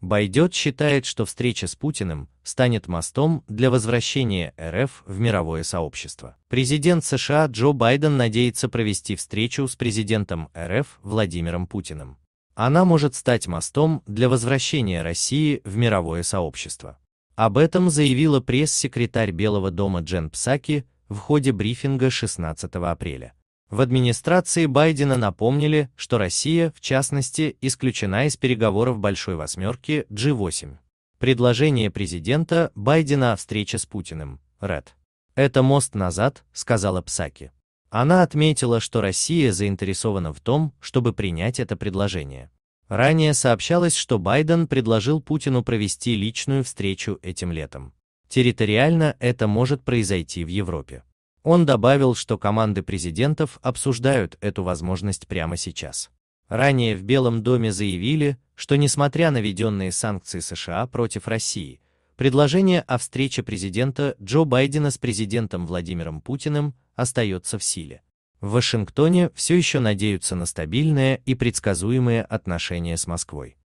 Байдет считает, что встреча с Путиным станет мостом для возвращения РФ в мировое сообщество. Президент США Джо Байден надеется провести встречу с президентом РФ Владимиром Путиным. Она может стать мостом для возвращения России в мировое сообщество. Об этом заявила пресс-секретарь Белого дома Джен Псаки в ходе брифинга 16 апреля. В администрации Байдена напомнили, что Россия, в частности, исключена из переговоров Большой Восьмерки G8. Предложение президента Байдена о встрече с Путиным, ред. «Это мост назад», — сказала Псаки. Она отметила, что Россия заинтересована в том, чтобы принять это предложение. Ранее сообщалось, что Байден предложил Путину провести личную встречу этим летом. Территориально это может произойти в Европе. Он добавил, что команды президентов обсуждают эту возможность прямо сейчас. Ранее в Белом доме заявили, что несмотря на введенные санкции США против России, предложение о встрече президента Джо Байдена с президентом Владимиром Путиным остается в силе. В Вашингтоне все еще надеются на стабильное и предсказуемое отношение с Москвой.